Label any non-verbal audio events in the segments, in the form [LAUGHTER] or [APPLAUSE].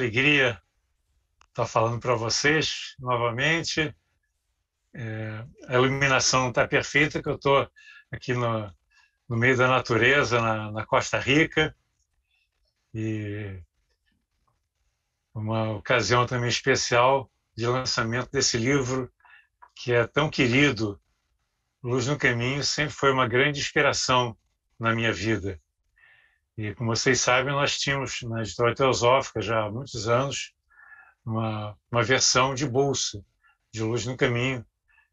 alegria estar tá falando para vocês novamente. É, a iluminação não está perfeita, que eu estou aqui no, no, meio da natureza, na, na Costa Rica. E uma ocasião também especial de lançamento desse livro que é tão querido, Luz no Caminho, sempre foi uma grande inspiração na minha vida. E como vocês sabem, nós tínhamos na Editora Teosófica já há muitos anos uma, uma versão de bolsa de Luz no Caminho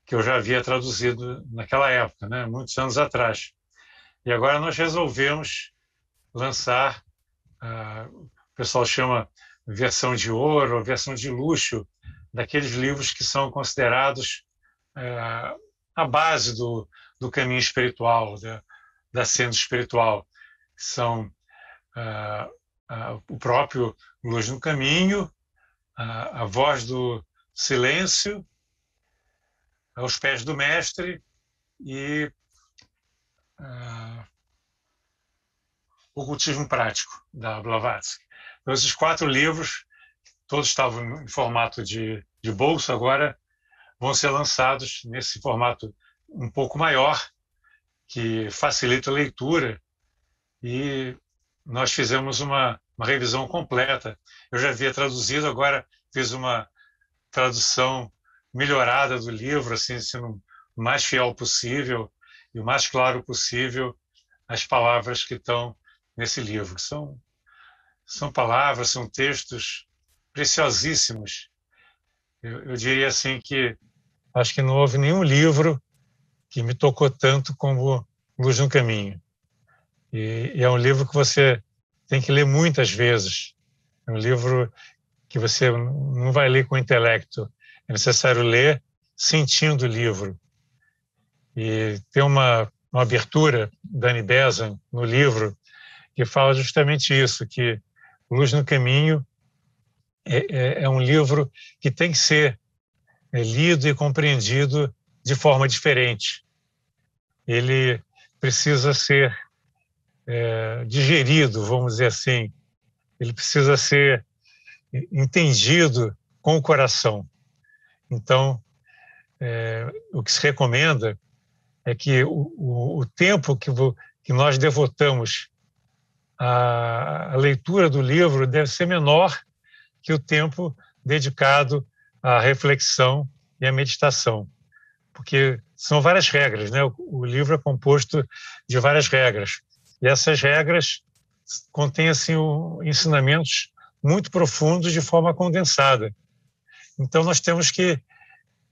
que eu já havia traduzido naquela época, né, muitos anos atrás. E agora nós resolvemos lançar, uh, o pessoal chama versão de ouro, versão de luxo, daqueles livros que são considerados uh, a base do, do caminho espiritual, da, da senda espiritual. São o próprio Luz no Caminho, a voz do silêncio, aos pés do mestre e o cultismo prático da Blavatsky. Então, esses quatro livros, todos estavam em formato de, de bolso, agora vão ser lançados nesse formato um pouco maior, que facilita a leitura e nós fizemos uma, uma revisão completa. Eu já havia traduzido, agora fiz uma tradução melhorada do livro, assim, sendo o mais fiel possível e o mais claro possível as palavras que estão nesse livro. São, são palavras, são textos preciosíssimos. Eu, eu diria assim que acho que não houve nenhum livro que me tocou tanto como Luz no Caminho. E, e é um livro que você tem que ler muitas vezes. É um livro que você não vai ler com o intelecto. É necessário ler sentindo o livro. E tem uma, uma abertura, Dani Bezan, no livro, que fala justamente isso, que Luz no Caminho é, é, é um livro que tem que ser é, lido e compreendido de forma diferente. Ele precisa ser é, digerido, vamos dizer assim. Ele precisa ser entendido com o coração. Então, é, o que se recomenda é que o, o, o tempo que, vo, que, nós devotamos à, à, leitura do livro deve ser menor que o tempo dedicado à reflexão e à meditação, porque são várias regras, né? O, o livro é composto de várias regras. E essas regras contêm assim, ensinamentos muito profundos de forma condensada. Então, nós temos que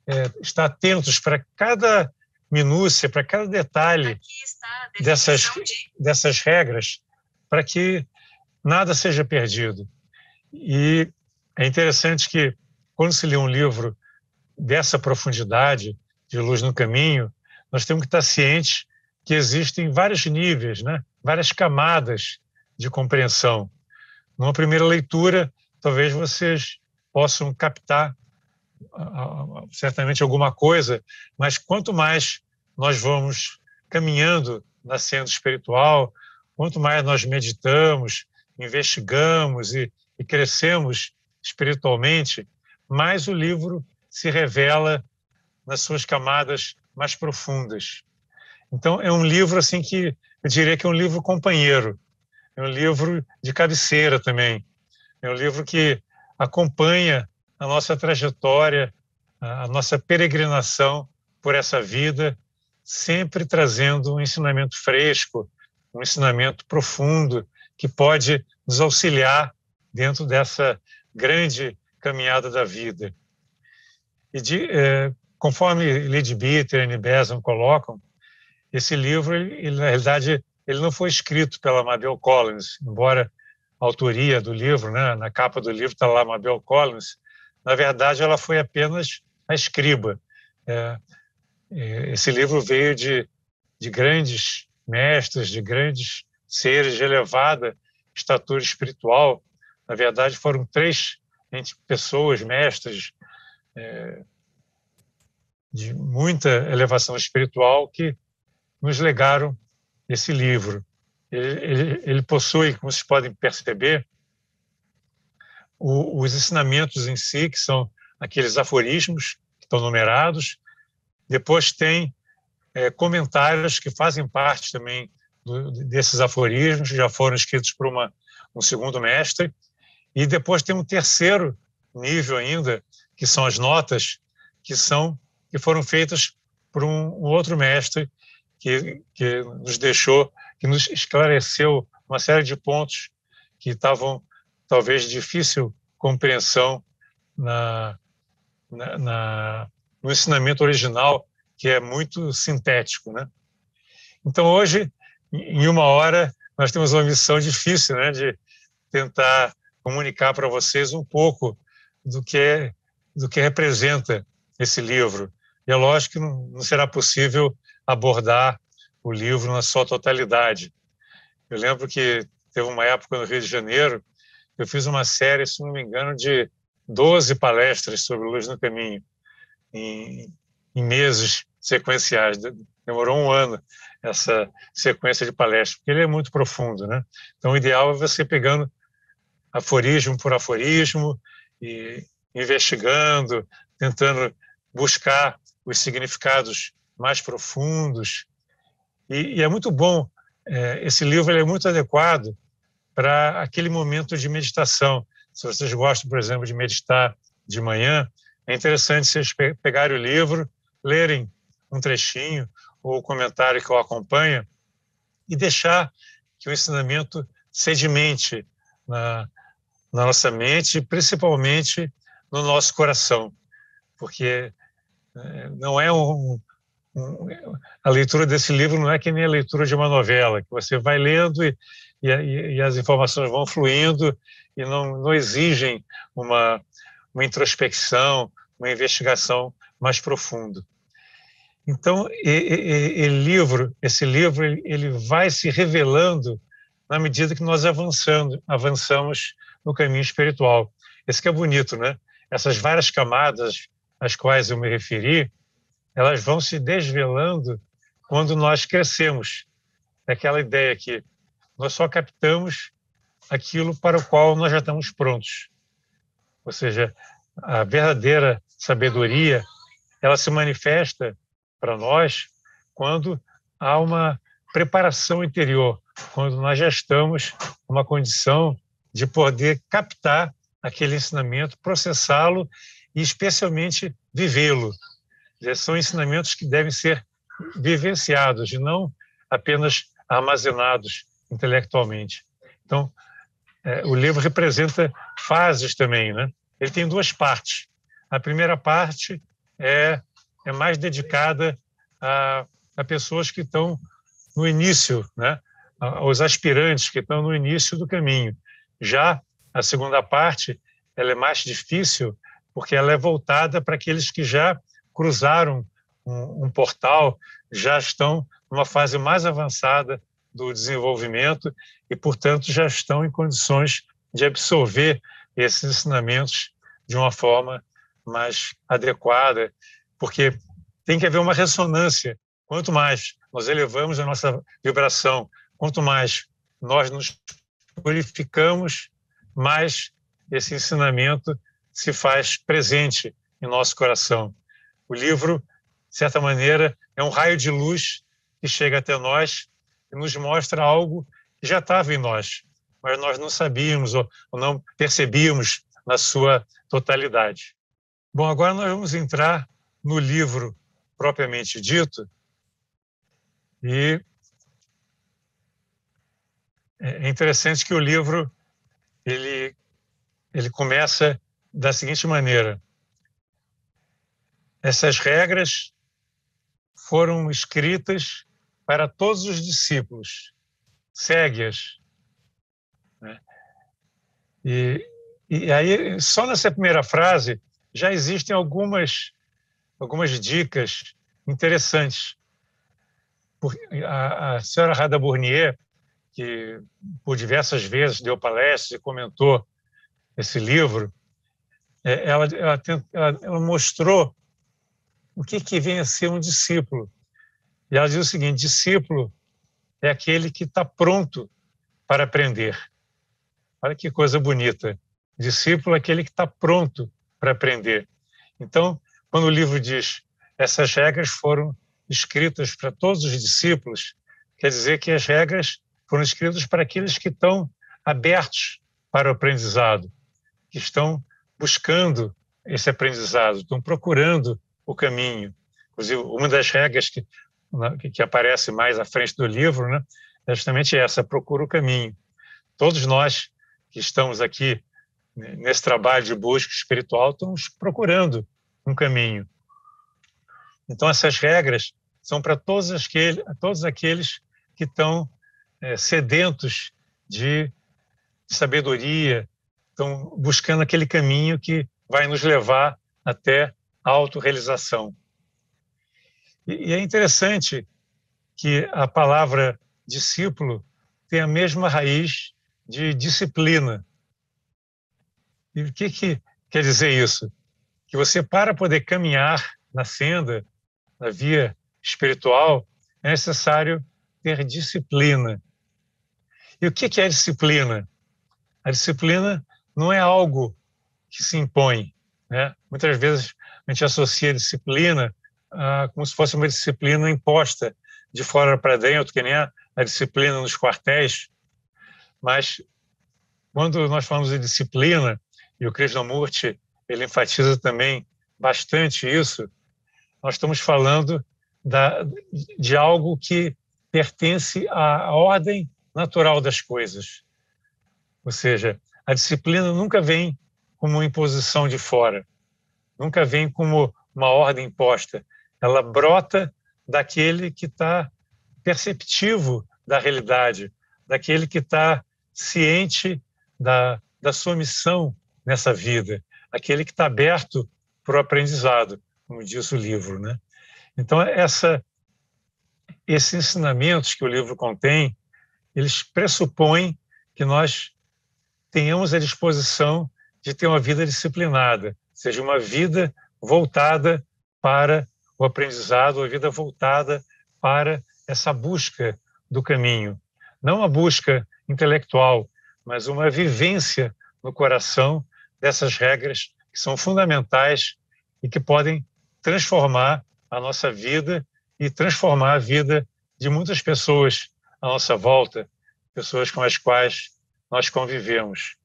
é, estar atentos para cada minúcia, para cada detalhe dessas, de... dessas regras, para que nada seja perdido. E é interessante que, quando se lê um livro dessa profundidade, de Luz no Caminho, nós temos que estar cientes que existem vários níveis, né? várias camadas de compreensão. Numa primeira leitura, talvez vocês possam captar ah, ah, ah, certamente alguma coisa, mas quanto mais nós vamos caminhando na ciência espiritual, quanto mais nós meditamos, investigamos e, e crescemos espiritualmente, mais o livro se revela nas suas camadas mais profundas. Então é um livro assim que eu diria que é um livro companheiro, é um livro de cabeceira também, é um livro que acompanha a nossa trajetória, a nossa peregrinação por essa vida, sempre trazendo um ensinamento fresco, um ensinamento profundo que pode nos auxiliar dentro dessa grande caminhada da vida. E de, eh, conforme Lady e Anne Besson colocam, esse livro, ele, ele, na realidade, ele não foi escrito pela Mabel Collins, embora a autoria do livro, né, na capa do livro está lá Mabel Collins, na verdade ela foi apenas a escriba. É, é, esse livro veio de, de grandes mestres, de grandes seres de elevada estatura espiritual. Na verdade, foram três pessoas, mestres, é, de muita elevação espiritual, que nos legaram esse livro. Ele, ele, ele possui, como vocês podem perceber, o, os ensinamentos em si, que são aqueles aforismos que estão numerados. Depois tem é, comentários que fazem parte também do, desses aforismos, que já foram escritos por uma, um segundo mestre. E depois tem um terceiro nível ainda, que são as notas, que são que foram feitas por um, um outro mestre que, que nos deixou, que nos esclareceu uma série de pontos que estavam talvez difícil compreensão na, na, na, no ensinamento original, que é muito sintético. Né? Então, hoje, em uma hora, nós temos uma missão difícil né, de tentar comunicar para vocês um pouco do que, é, do que representa esse livro. E é lógico que não, não será possível abordar o livro na sua totalidade. Eu lembro que teve uma época no Rio de Janeiro, eu fiz uma série, se não me engano, de 12 palestras sobre Luz no Caminho, em, em meses sequenciais. Demorou um ano essa sequência de palestras, porque ele é muito profundo. Né? Então, o ideal é você pegando aforismo por aforismo e investigando, tentando buscar os significados mais profundos. E, e é muito bom, é, esse livro é muito adequado para aquele momento de meditação. Se vocês gostam, por exemplo, de meditar de manhã, é interessante vocês pegarem o livro, lerem um trechinho ou o comentário que o acompanha e deixar que o ensinamento sedimente na, na nossa mente, principalmente no nosso coração, porque é, não é um, a leitura desse livro não é que nem a leitura de uma novela, que você vai lendo e, e, e as informações vão fluindo e não, não exigem uma, uma introspecção, uma investigação mais profunda. Então, e, e, e livro, esse livro ele vai se revelando na medida que nós avançando, avançamos no caminho espiritual. Esse que é bonito, né? Essas várias camadas às quais eu me referi, elas vão se desvelando quando nós crescemos. É aquela ideia que nós só captamos aquilo para o qual nós já estamos prontos. Ou seja, a verdadeira sabedoria, ela se manifesta para nós quando há uma preparação interior, quando nós já estamos numa condição de poder captar aquele ensinamento, processá-lo e especialmente vivê-lo, são ensinamentos que devem ser vivenciados e não apenas armazenados intelectualmente. Então, é, o livro representa fases também, né? Ele tem duas partes. A primeira parte é, é mais dedicada a, a pessoas que estão no início, né? aos aspirantes que estão no início do caminho. Já a segunda parte, ela é mais difícil porque ela é voltada para aqueles que já cruzaram um, um portal, já estão numa fase mais avançada do desenvolvimento e, portanto, já estão em condições de absorver esses ensinamentos de uma forma mais adequada, porque tem que haver uma ressonância. Quanto mais nós elevamos a nossa vibração, quanto mais nós nos purificamos, mais esse ensinamento se faz presente em nosso coração. O livro, de certa maneira, é um raio de luz que chega até nós e nos mostra algo que já estava em nós, mas nós não sabíamos ou, ou não percebíamos na sua totalidade. Bom, agora nós vamos entrar no livro propriamente dito e é, é interessante que o livro ele ele começa da seguinte maneira: essas regras foram escritas para todos os discípulos. Segue-as. Né? E, e aí, só nessa primeira frase, já existem algumas, algumas dicas interessantes. A, a senhora Rada Bournier, que por diversas vezes deu palestras e comentou esse livro, é, ela, ela, ela, ela mostrou o que, que vem a ser um discípulo. E ela diz o seguinte: discípulo é aquele que está pronto para aprender. Olha que coisa bonita. Discípulo é aquele que está pronto para aprender. Então, quando o livro diz essas regras foram escritas para todos os discípulos, quer dizer que as regras foram escritas para aqueles que estão abertos para o aprendizado, que estão buscando esse aprendizado, estão procurando o caminho. Inclusive, uma das regras né, que, que aparece mais à frente do livro né, é justamente essa: procura o caminho. Todos nós que estamos aqui nesse trabalho de busca espiritual estamos procurando um caminho. Então, essas regras são para todos, todos aqueles que estão é, sedentos de, de sabedoria, estão buscando aquele caminho que vai nos levar até autorrealização. E, e é interessante que a palavra discípulo tem a mesma raiz de disciplina. E o que, que quer dizer isso? Que você, para poder caminhar na senda, na via espiritual, é necessário ter disciplina. E o que, que é disciplina? A disciplina não é algo que se impõe. Né? Muitas vezes a gente associa disciplina ah, como se fosse uma disciplina imposta de fora para dentro, que nem a, a disciplina nos quartéis. Mas quando nós falamos de disciplina, e o Krishnamurti ele enfatiza também bastante isso, nós estamos falando da, de algo que pertence à ordem natural das coisas. Ou seja, a disciplina nunca vem como imposição de fora nunca vem como uma ordem imposta. Ela brota daquele que está perceptivo da realidade, daquele que está ciente da, da sua missão nessa vida, aquele que está aberto para o aprendizado, como diz o livro. Né? Então, essa, esses ensinamentos que o livro contém, eles pressupõem que nós tenhamos a disposição de ter uma vida disciplinada, seja, uma vida voltada para o aprendizado, uma vida voltada para essa busca do caminho. Não a busca intelectual, mas uma vivência no coração dessas regras que são fundamentais e que podem transformar a nossa vida e transformar a vida de muitas pessoas à nossa volta, pessoas com as quais nós convivemos.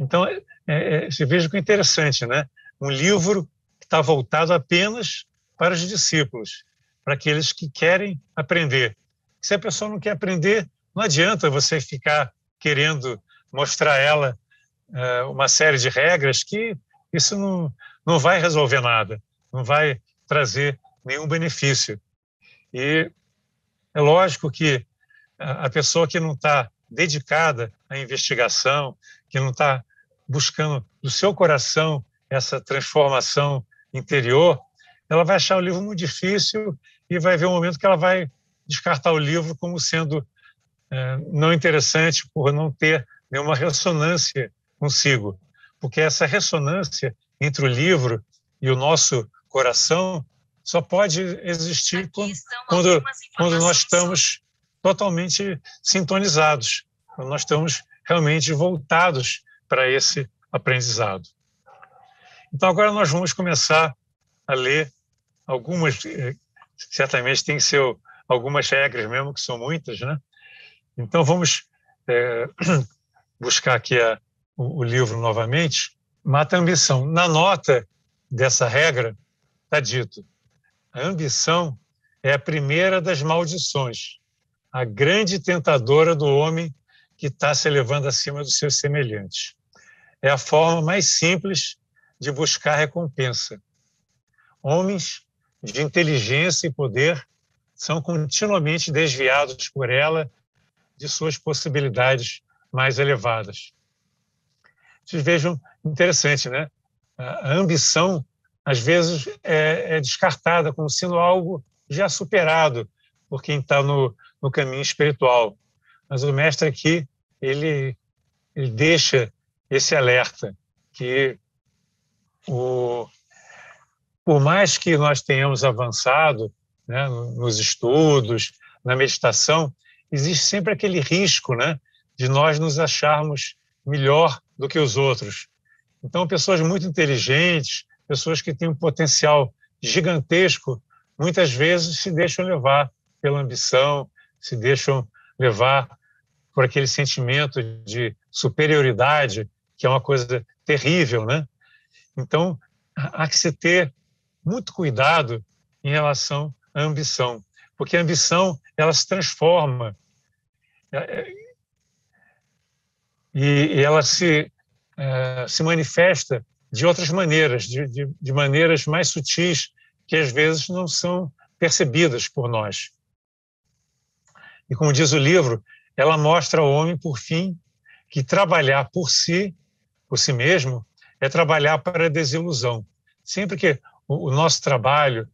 Então, é, você é, assim, veja que é interessante, né? Um livro que está voltado apenas para os discípulos, para aqueles que querem aprender. Se a pessoa não quer aprender, não adianta você ficar querendo mostrar a ela eh, uma série de regras que isso não, não vai resolver nada, não vai trazer nenhum benefício. E é lógico que a pessoa que não está dedicada à investigação, que não está buscando do seu coração essa transformação interior, ela vai achar o livro muito difícil e vai ver um momento que ela vai descartar o livro como sendo é, não interessante por não ter nenhuma ressonância consigo. Porque essa ressonância entre o livro e o nosso coração só pode existir quando, quando, quando nós estamos totalmente sintonizados, quando nós estamos realmente voltados para esse aprendizado. Então, agora nós vamos começar a ler algumas, eh, certamente tem seu, algumas regras mesmo, que são muitas, né? Então, vamos é, [CLEARS THROAT] buscar aqui a, o, o livro novamente. Mata a ambição. Na nota dessa regra, está dito: a ambição é a primeira das maldições, a grande tentadora do homem que está se elevando acima dos seus semelhantes é a forma mais simples de buscar recompensa. Homens de inteligência e poder são continuamente desviados por ela de suas possibilidades mais elevadas. Vocês vejam, interessante, né? A ambição, às vezes, é, é descartada como sendo algo já superado por quem está no, no caminho espiritual. Mas o mestre aqui, ele, ele deixa esse alerta que o, por mais que nós tenhamos avançado né, nos estudos, na meditação, existe sempre aquele risco né, de nós nos acharmos melhor do que os outros. Então, pessoas muito inteligentes, pessoas que têm um potencial gigantesco, muitas vezes se deixam levar pela ambição, se deixam levar por aquele sentimento de superioridade que é uma coisa terrível, né? Então, há que se ter muito cuidado em relação à ambição, porque a ambição ela se transforma é, é, e ela se, é, se manifesta de outras maneiras, de, de, de maneiras mais sutis que às vezes não são percebidas por nós. E como diz o livro, ela mostra ao homem, por fim, que trabalhar por si por si mesmo é trabalhar para a desilusão. Sempre que o nosso trabalho,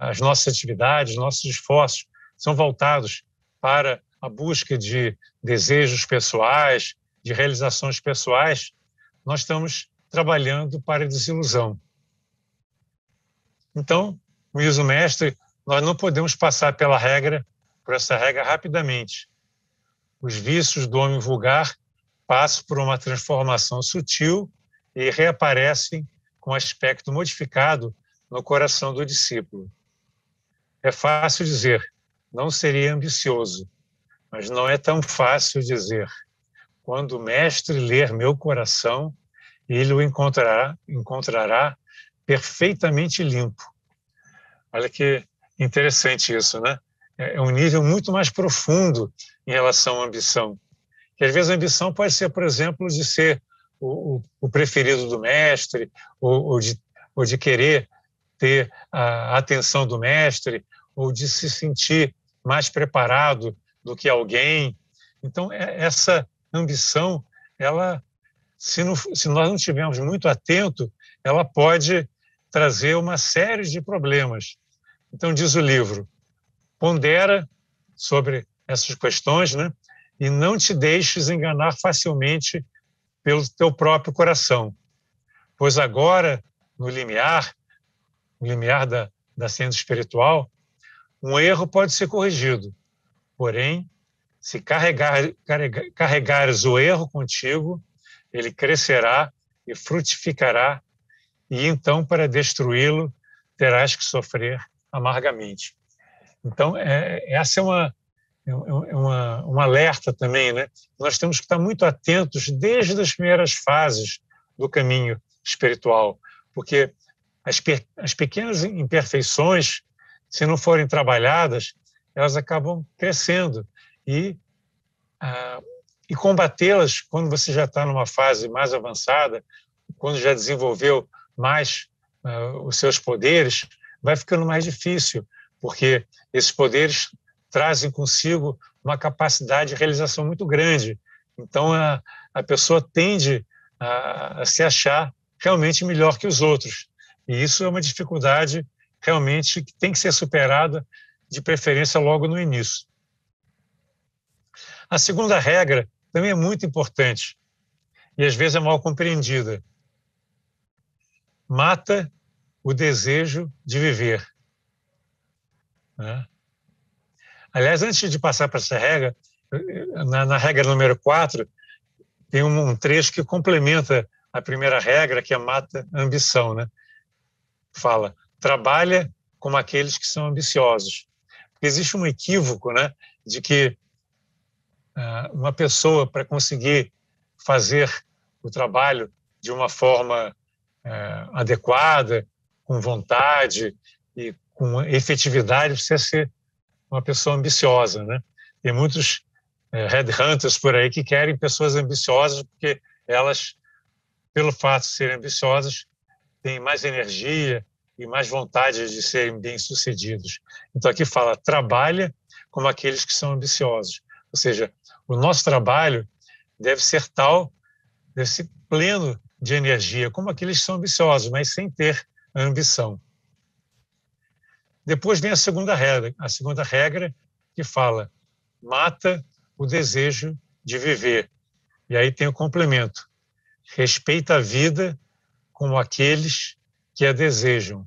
as nossas atividades, nossos esforços são voltados para a busca de desejos pessoais, de realizações pessoais, nós estamos trabalhando para a desilusão. Então, o mestre, nós não podemos passar pela regra, por essa regra rapidamente. Os vícios do homem vulgar passam por uma transformação sutil e reaparecem com aspecto modificado no coração do discípulo. É fácil dizer, não seria ambicioso, mas não é tão fácil dizer. Quando o mestre ler meu coração, ele o encontrará, encontrará perfeitamente limpo. Olha que interessante isso, né? É, é um nível muito mais profundo em relação à ambição que às vezes a ambição pode ser, por exemplo, de ser o, o preferido do mestre, ou, ou, de, ou de querer ter a atenção do mestre, ou de se sentir mais preparado do que alguém. Então, é, essa ambição, ela, se, não, se nós não estivermos muito atento, ela pode trazer uma série de problemas. Então, diz o livro, pondera sobre essas questões, né? e não te deixes enganar facilmente pelo teu próprio coração. Pois agora, no limiar, no limiar da, da espiritual, um erro pode ser corrigido. Porém, se carregar, carregar, carregares o erro contigo, ele crescerá e frutificará, e então, para destruí-lo, terás que sofrer amargamente. Então, é, essa é uma, é, é, é, uma, um alerta também, né? Nós temos que estar muito atentos desde as primeiras fases do caminho espiritual, porque as, as pequenas imperfeições, se não forem trabalhadas, elas acabam crescendo e ah, e combatê-las quando você já está numa fase mais avançada, quando já desenvolveu mais ah, os seus poderes, vai ficando mais difícil, porque esses poderes trazem consigo uma capacidade de realização muito grande. Então, a, a pessoa tende a, a se achar realmente melhor que os outros. E isso é uma dificuldade realmente que tem que ser superada, de preferência logo no início. A segunda regra também é muito importante e às vezes é mal compreendida. Mata o desejo de viver. Né? Aliás, antes de passar para essa regra, na, na regra número 4, tem um, um, trecho que complementa a primeira regra, que é mata a ambição. Né? Fala, trabalha como aqueles que são ambiciosos. existe um equívoco né, de que ah, uma pessoa, para conseguir fazer o trabalho de uma forma ah, adequada, com vontade e com efetividade, precisa ser uma pessoa ambiciosa, né? Tem muitos é, headhunters por aí que querem pessoas ambiciosas porque elas, pelo fato de serem ambiciosas, têm mais energia e mais vontade de serem bem-sucedidos. Então aqui fala trabalha como aqueles que são ambiciosos, ou seja, o nosso trabalho deve ser tal, deve ser pleno de energia, como aqueles que são ambiciosos, mas sem ter ambição. Depois vem a segunda regra, a segunda regra que fala: mata o desejo de viver. E aí tem o complemento: respeita a vida como aqueles que a desejam.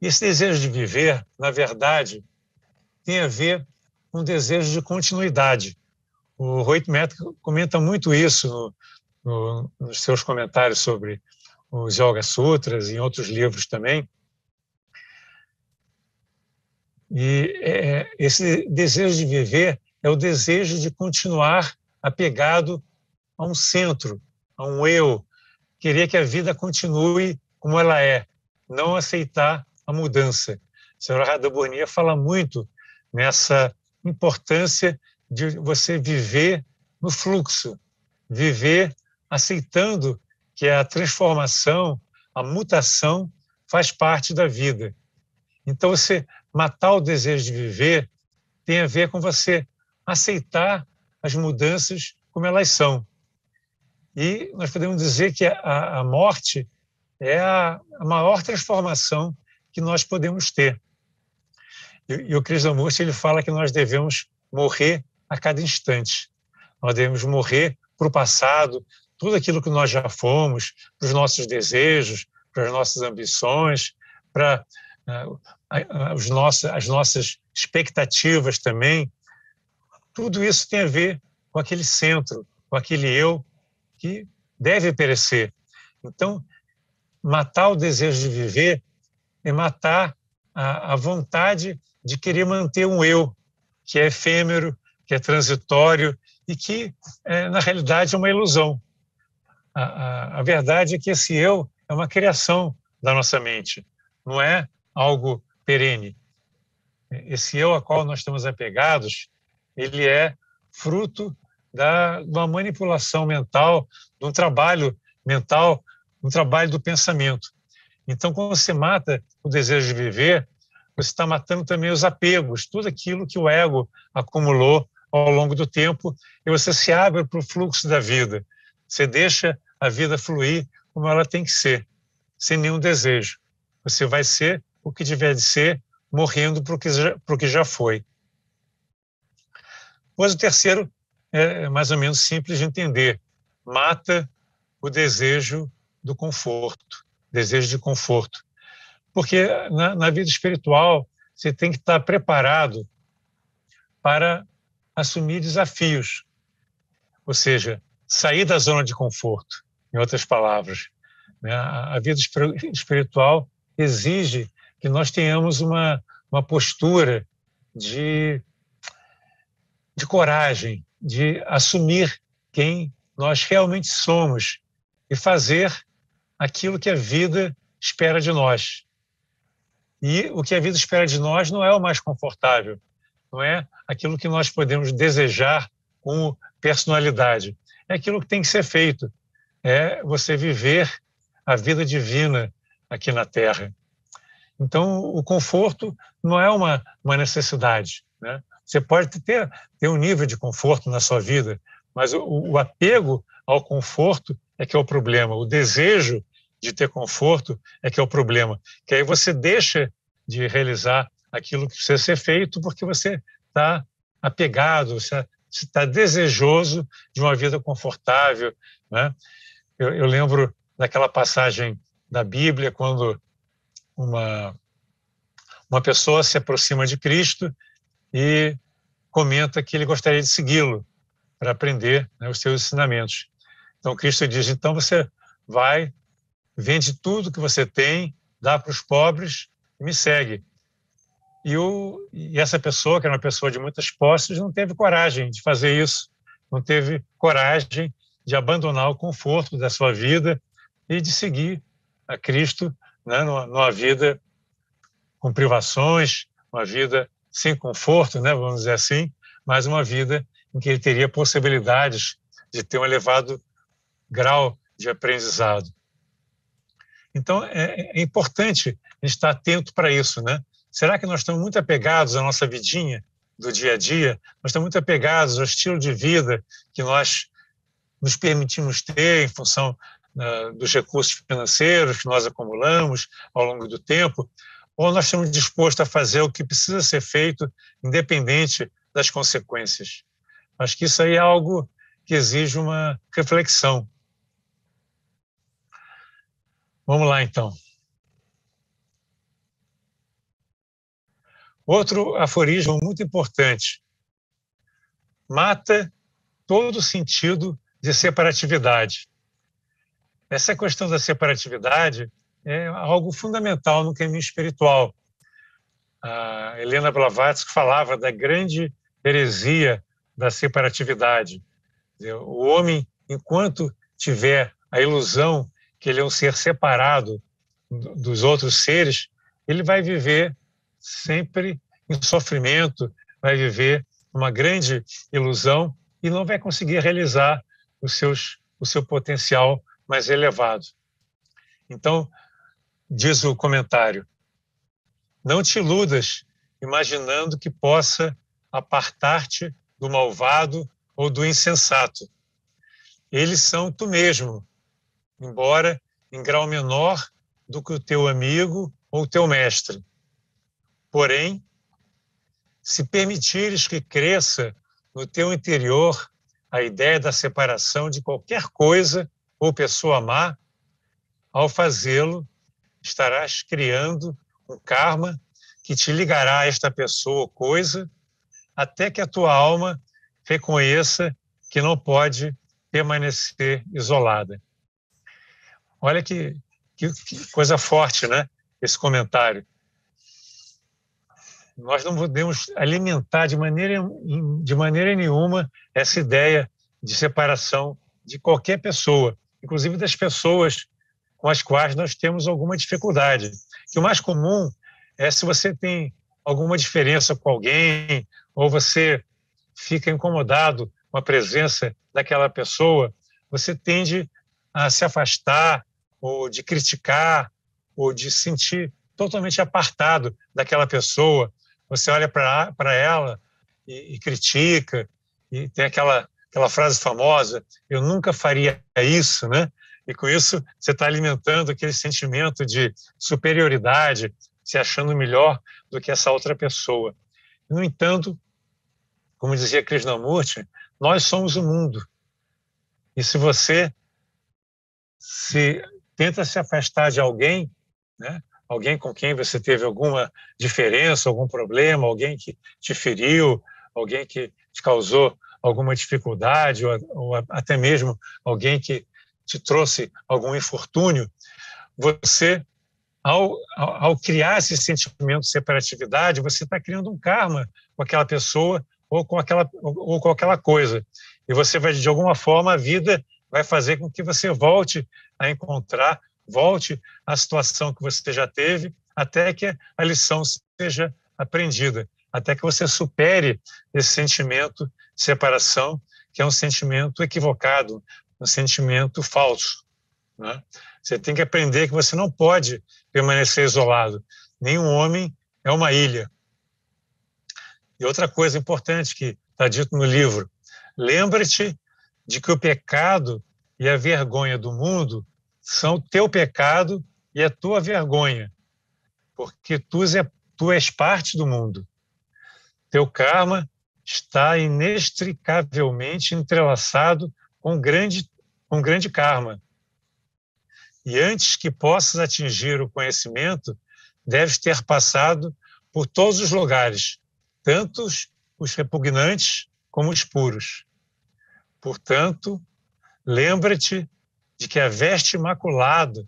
Esse desejo de viver, na verdade, tem a ver com o desejo de continuidade. O Reutemann comenta muito isso no, no, nos seus comentários sobre os Yoga Sutras e outros livros também. E é, é, esse desejo de viver é o desejo de continuar apegado a um centro, a um eu, querer que a vida continue como ela é, não aceitar a mudança. A senhora Radabonia fala muito nessa importância de você viver no fluxo, viver aceitando que a transformação, a mutação faz parte da vida. Então, você matar o desejo de viver tem a ver com você aceitar as mudanças como elas são. E nós podemos dizer que a, a morte é a, a, maior transformação que nós podemos ter. E, e o Krishnamurti ele fala que nós devemos morrer a cada instante. Nós devemos morrer para o passado, tudo aquilo que nós já fomos, para os nossos desejos, para as nossas ambições, para uh, ah, as, nossas, as nossas expectativas também. Tudo isso tem a ver com aquele centro, com aquele eu que deve perecer. Então, matar o desejo de viver é matar a, a vontade de querer manter um eu que é efêmero, que é transitório e que, é, na realidade, é uma ilusão a, a, verdade é que esse eu é uma criação da nossa mente, não é algo perene. Esse eu a qual nós estamos apegados, ele é fruto da, de uma manipulação mental, de um trabalho mental, um trabalho do pensamento. Então, quando você mata o desejo de viver, você está matando também os apegos, tudo aquilo que o ego acumulou ao longo do tempo, e você se abre para o fluxo da vida. Você deixa a vida fluir como ela tem que ser, sem nenhum desejo. Você vai ser o que tiver de ser, morrendo para o que, já, que já foi. Pois o terceiro é, é mais ou menos simples de entender. Mata o desejo do conforto, desejo de conforto. Porque na, na vida espiritual, você tem que estar preparado para assumir desafios. Ou seja, sair da zona de conforto, em outras palavras. Né? A vida espiritual exige que nós tenhamos uma, uma postura de, de coragem, de assumir quem nós realmente somos e fazer aquilo que a vida espera de nós. E o que a vida espera de nós não é o mais confortável, não é aquilo que nós podemos desejar como personalidade, é aquilo que tem que ser feito, é você viver a vida divina aqui na Terra. Então, o conforto não é uma, uma necessidade. Né? Você pode ter, ter um nível de conforto na sua vida, mas o, o apego ao conforto é que é o problema, o desejo de ter conforto é que é o problema, que aí você deixa de realizar aquilo que precisa ser feito porque você está apegado, você se está desejoso de uma vida confortável. Né? Eu, eu lembro daquela passagem da Bíblia quando uma, uma pessoa se aproxima de Cristo e comenta que ele gostaria de segui-lo para aprender né, os seus ensinamentos. Então Cristo diz: então você vai, vende tudo que você tem, dá para os pobres e me segue. E, o, e essa pessoa, que era uma pessoa de muitas posses, não teve coragem de fazer isso, não teve coragem de abandonar o conforto da sua vida e de seguir a Cristo né, numa, numa vida com privações, uma vida sem conforto, né, vamos dizer assim, mas uma vida em que ele teria possibilidades de ter um elevado grau de aprendizado. Então, é, é importante estar atento para isso, né? Será que nós estamos muito apegados à nossa vidinha do dia a dia? Nós estamos muito apegados ao estilo de vida que nós nos permitimos ter em função uh, dos recursos financeiros que nós acumulamos ao longo do tempo? Ou nós estamos dispostos a fazer o que precisa ser feito, independente das consequências? Acho que isso aí é algo que exige uma reflexão. Vamos lá, então. Outro aforismo muito importante: mata todo sentido de separatividade. Essa questão da separatividade é algo fundamental no caminho espiritual. A Helena Blavatsky falava da grande heresia da separatividade. O homem, enquanto tiver a ilusão que ele é um ser separado dos outros seres, ele vai viver sempre em sofrimento, vai viver uma grande ilusão e não vai conseguir realizar os seus, o seu potencial mais elevado. Então, diz o comentário, não te iludas imaginando que possa apartar-te do malvado ou do insensato. Eles são tu mesmo, embora em grau menor do que o teu amigo ou teu mestre. Porém, se permitires que cresça no teu interior a ideia da separação de qualquer coisa ou pessoa má, ao fazê-lo, estarás criando um karma que te ligará a esta pessoa ou coisa, até que a tua alma reconheça que não pode permanecer isolada. Olha que, que, que coisa forte, né? Esse comentário. Nós não podemos alimentar de maneira, de maneira nenhuma essa ideia de separação de qualquer pessoa, inclusive das pessoas com as quais nós temos alguma dificuldade. Que o mais comum é se você tem alguma diferença com alguém, ou você fica incomodado com a presença daquela pessoa, você tende a se afastar, ou de criticar, ou de sentir totalmente apartado daquela pessoa, você olha para ela e, e critica, e tem aquela, aquela frase famosa, eu nunca faria isso, né? E com isso você está alimentando aquele sentimento de superioridade, se achando melhor do que essa outra pessoa. No entanto, como dizia Krishnamurti, nós somos o mundo. E se você se tenta se afastar de alguém, né, alguém com quem você teve alguma diferença, algum problema, alguém que te feriu, alguém que te causou alguma dificuldade, ou, ou até mesmo alguém que te trouxe algum infortúnio, você, ao, ao criar esse sentimento de separatividade, você está criando um karma com aquela pessoa ou com aquela, ou com aquela coisa. E você vai, de alguma forma, a vida vai fazer com que você volte a encontrar volte à situação que você já teve até que a lição seja aprendida, até que você supere esse sentimento de separação, que é um sentimento equivocado, um sentimento falso. Né? Você tem que aprender que você não pode permanecer isolado. Nenhum homem é uma ilha. E outra coisa importante que está dito no livro: lembre-te de que o pecado e a vergonha do mundo são teu pecado e a tua vergonha, porque tu, tu és parte do mundo. Teu karma está inextricavelmente entrelaçado com grande, com grande karma. E antes que possas atingir o conhecimento, deves ter passado por todos os lugares, tanto os repugnantes como os puros. Portanto, lembra-te de que a veste imaculada,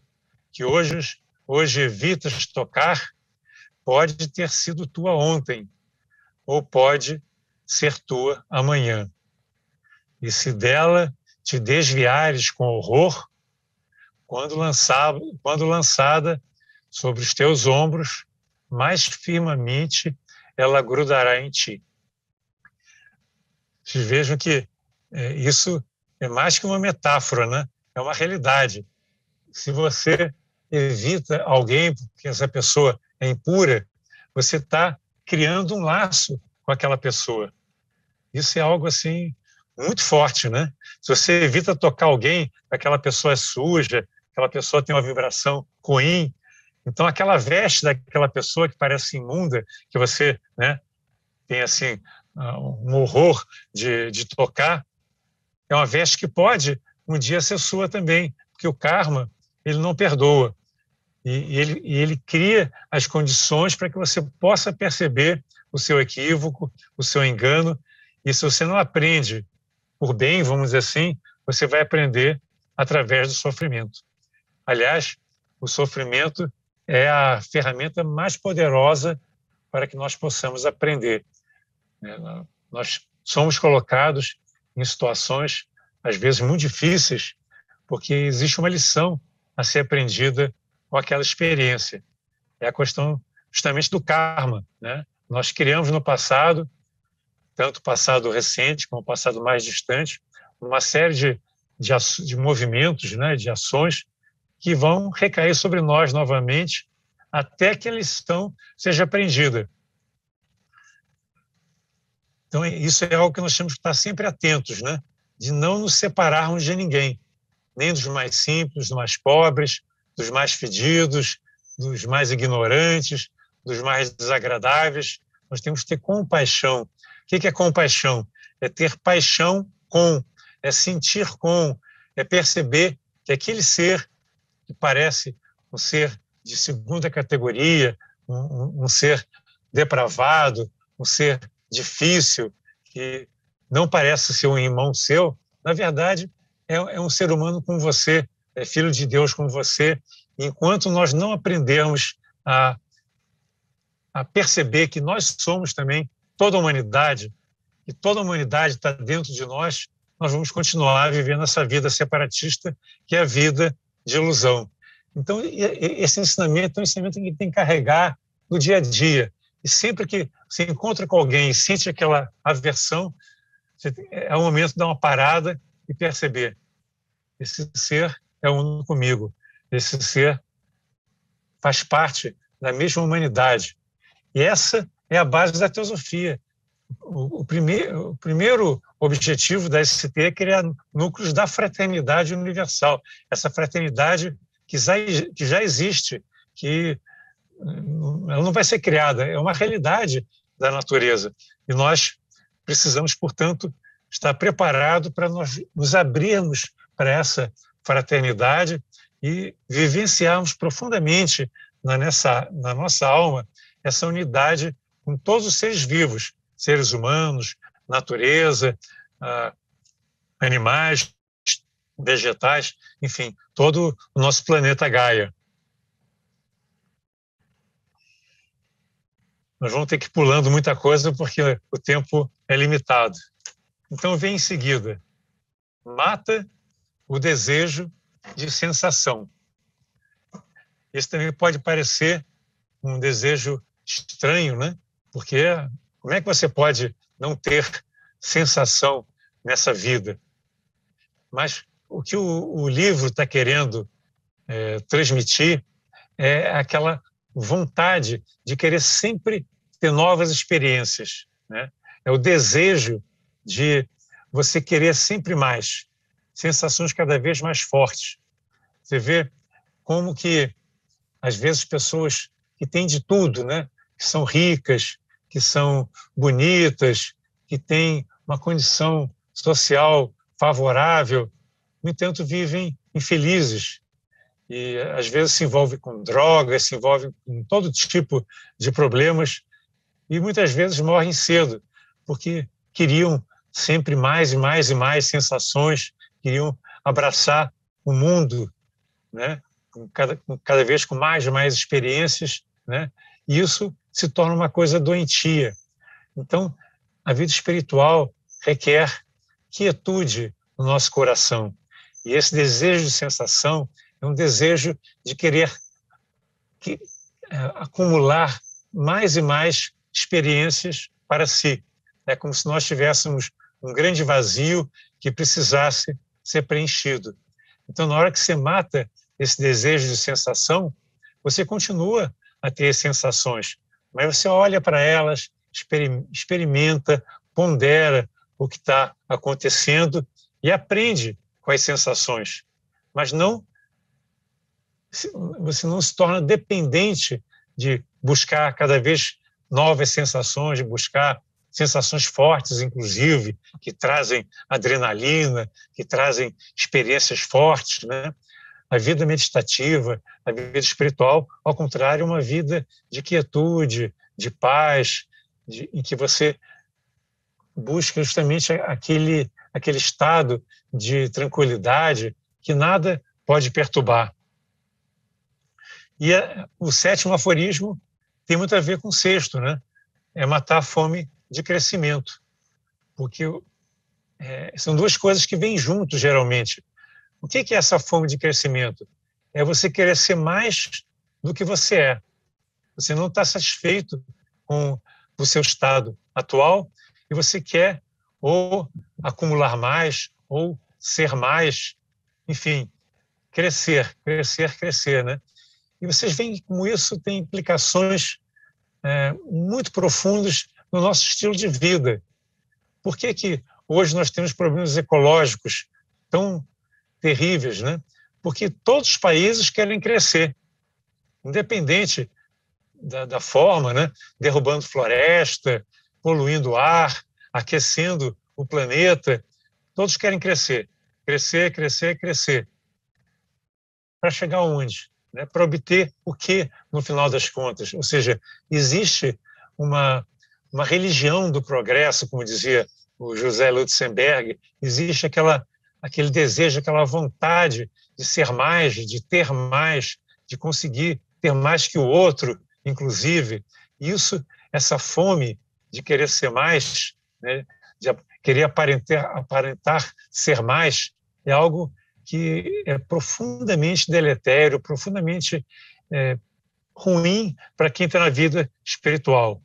que hoje, hoje evitas tocar, pode ter sido tua ontem, ou pode ser tua amanhã. E se dela te desviares com horror, quando, lançava, quando lançada sobre os teus ombros, mais firmemente ela grudará em ti. Vocês vejam que é, isso é mais que uma metáfora, né? é uma realidade. Se você evita alguém porque essa pessoa é impura, você está criando um laço com aquela pessoa. Isso é algo assim muito forte, né? Se você evita tocar alguém, aquela pessoa é suja, aquela pessoa tem uma vibração ruim. Então, aquela veste daquela pessoa que parece imunda, que você né, tem assim ah, um horror de, de tocar, é uma veste que pode um dia ser sua também, porque o karma ele não perdoa. E, ele, e ele cria as condições para que você possa perceber o seu equívoco, o seu engano. E se você não aprende por bem, vamos dizer assim, você vai aprender através do sofrimento. Aliás, o sofrimento é a ferramenta mais poderosa para que nós possamos aprender. É, nós somos colocados em situações às vezes muito difíceis, porque existe uma lição a ser aprendida com aquela experiência. É a questão justamente do karma, né? Nós criamos no passado, tanto passado recente como passado mais distante, uma série de, de, de movimentos, né, de ações que vão recair sobre nós novamente até que a lição seja aprendida. Então, isso é algo que nós temos que estar sempre atentos, né? de não nos separarmos de ninguém, nem dos mais simples, dos mais pobres, dos mais fedidos, dos mais ignorantes, dos mais desagradáveis. Nós temos que ter compaixão. O que é compaixão? É ter paixão com, é sentir com, é perceber que aquele ser que parece um ser de segunda categoria, um, um ser depravado, um ser difícil, que não parece ser um irmão seu, na verdade, é, é um ser humano como você, é filho de Deus como você. Enquanto nós não aprendermos a, a perceber que nós somos também toda a humanidade, que toda a humanidade está dentro de nós, nós vamos continuar vivendo essa vida separatista, que é a vida de ilusão. Então, esse ensinamento é um ensinamento que tem que carregar no dia a dia. E sempre que se encontra com alguém e sente aquela aversão, é, é o momento de dar uma parada e perceber: esse ser é um comigo, esse ser faz parte da mesma humanidade. E essa é a base da teosofia. O, primeiro, o primeiro objetivo da SCT é criar núcleos da fraternidade universal, essa fraternidade que já, que já existe, que hum, ela não vai ser criada, é uma realidade da natureza. E nós Precisamos, portanto, estar preparados para nós nos abrirmos para essa fraternidade e vivenciarmos profundamente na, nessa, na nossa alma essa unidade com todos os seres vivos, seres humanos, natureza, ah, animais, vegetais, enfim, todo o nosso planeta Gaia. Nós vamos ter que ir pulando muita coisa porque o tempo é limitado. Então vem em seguida, mata o desejo de sensação. Esse também pode parecer um desejo estranho, né? Porque como é que você pode não ter sensação nessa vida? Mas o que o, o livro está querendo é, transmitir é aquela vontade de querer sempre ter novas experiências, né? É o desejo de você querer sempre mais, sensações cada vez mais fortes. Você vê como que às vezes pessoas que têm de tudo, né? Que são ricas, que são bonitas, que têm uma condição social favorável, no entanto vivem infelizes e às vezes se envolvem com drogas, se envolvem com todo tipo de problemas e muitas vezes morrem cedo, porque queriam sempre mais e mais e mais sensações, queriam abraçar o mundo, né? Cada, cada vez com mais e mais experiências, né? E isso se torna uma coisa doentia. Então, a vida espiritual requer quietude no nosso coração. E esse desejo de sensação é um desejo de querer que, é, acumular mais e mais experiências para si. É como se nós tivéssemos um grande vazio que precisasse ser preenchido. Então, na hora que você mata esse desejo de sensação, você continua a ter sensações, mas você olha para elas, experimenta, pondera o que está acontecendo e aprende com as sensações, mas não você não se torna dependente de buscar cada vez novas sensações, de buscar sensações fortes, inclusive, que trazem adrenalina, que trazem experiências fortes, né? A vida meditativa, a vida espiritual, ao contrário, é uma vida de quietude, de paz, de, em que você busca justamente aquele, aquele estado de tranquilidade que nada pode perturbar. E o sétimo aforismo tem muito a ver com o sexto, né? É matar a fome de crescimento, porque é, são duas coisas que vêm juntos geralmente. O que é essa fome de crescimento? É você querer ser mais do que você é. Você não está satisfeito com o seu estado atual e você quer ou acumular mais ou ser mais, enfim, crescer, crescer, crescer, né? E vocês veem como isso tem implicações é, muito profundas no nosso estilo de vida. Por que, que hoje nós temos problemas ecológicos tão terríveis? Né? Porque todos os países querem crescer, independente da, da forma, né? derrubando floresta, poluindo o ar, aquecendo o planeta. Todos querem crescer, crescer, crescer, crescer. Para chegar onde? né, para obter o que, no final das contas? Ou seja, existe uma, uma religião do progresso, como dizia o José Lutzenberg, existe aquela, aquele desejo, aquela vontade de ser mais, de ter mais, de conseguir ter mais que o outro, inclusive. Isso, essa fome de querer ser mais, né, de querer aparentar, aparentar ser mais, é algo que é profundamente deletério, profundamente é, ruim para quem está na vida espiritual.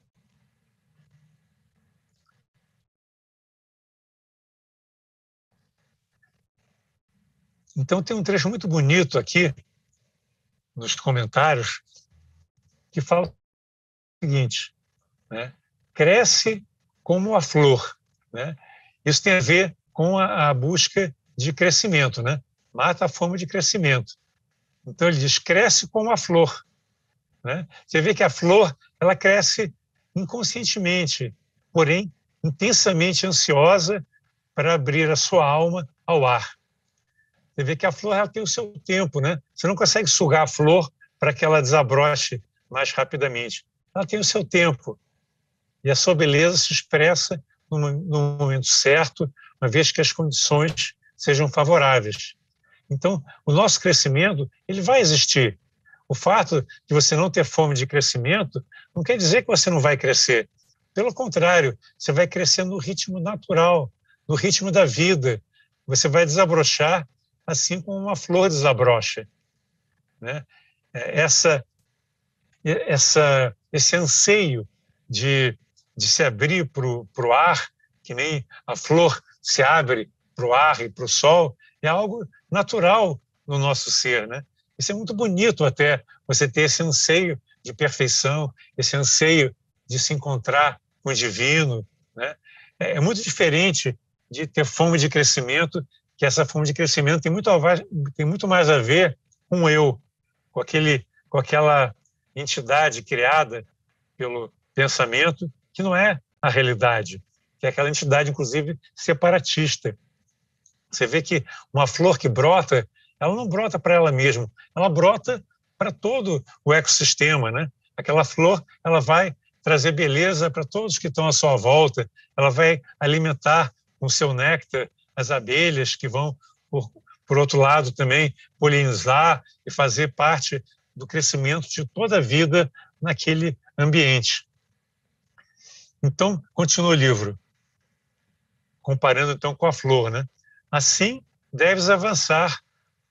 Então, tem um trecho muito bonito aqui, nos comentários, que fala o seguinte: né? cresce como a flor. Né? Isso tem a ver com a, a busca de crescimento. Né? mata a fome de crescimento. Então ele diz: cresce como a flor. Né? Você vê que a flor ela cresce inconscientemente, porém intensamente ansiosa para abrir a sua alma ao ar. Você vê que a flor ela tem o seu tempo, né? Você não consegue sugar a flor para que ela desabroche mais rapidamente. Ela tem o seu tempo e a sua beleza se expressa no, no momento certo, uma vez que as condições sejam favoráveis. Então, o nosso crescimento ele vai existir. O fato de você não ter fome de crescimento não quer dizer que você não vai crescer. Pelo contrário, você vai crescer no ritmo natural, no ritmo da vida. Você vai desabrochar assim como uma flor desabrocha. Né? É, essa, é, essa, esse anseio de, de se abrir para o ar, que nem a flor se abre para o ar e para o sol, é algo natural no nosso ser, né? Isso é muito bonito até, você ter esse anseio de perfeição, esse anseio de se encontrar com o divino, né? É, é muito diferente de ter fome de crescimento, que essa fome de crescimento tem muito, tem muito mais a ver com eu, com, aquele, com aquela entidade criada pelo pensamento, que não é a realidade, que é aquela entidade, inclusive, separatista, você vê que uma flor que brota, ela não brota para ela mesma, ela brota para todo o ecossistema, né? Aquela flor, ela vai trazer beleza para todos que estão à sua volta, ela vai alimentar com seu néctar as abelhas que vão, por, por outro lado, também polinizar e fazer parte do crescimento de toda a vida naquele ambiente. Então, continua o livro, comparando então com a flor, né? Assim, deves avançar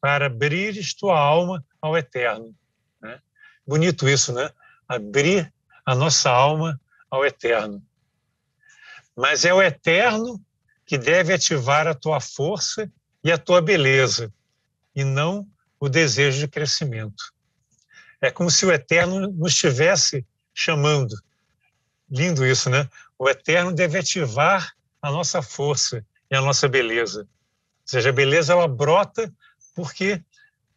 para abrires tua alma ao Eterno. Né? Bonito isso, né? Abrir a nossa alma ao Eterno. Mas é o Eterno que deve ativar a tua força e a tua beleza, e não o desejo de crescimento. É como se o Eterno nos estivesse chamando. Lindo isso, né? O Eterno deve ativar a nossa força e a nossa beleza seja, a beleza ela brota porque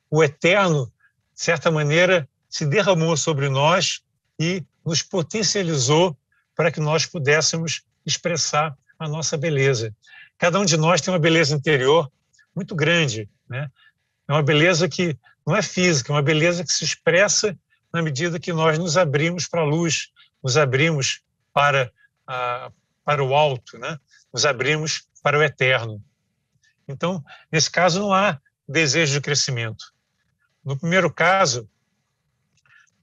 o eterno, de certa maneira, se derramou sobre nós e nos potencializou para que nós pudéssemos expressar a nossa beleza. Cada um de nós tem uma beleza interior muito grande, né? É uma beleza que não é física, é uma beleza que se expressa na medida que nós nos abrimos para a luz, nos abrimos para, a, para o alto, né? nos abrimos para o eterno. Então, nesse caso, não há desejo de crescimento. No primeiro caso,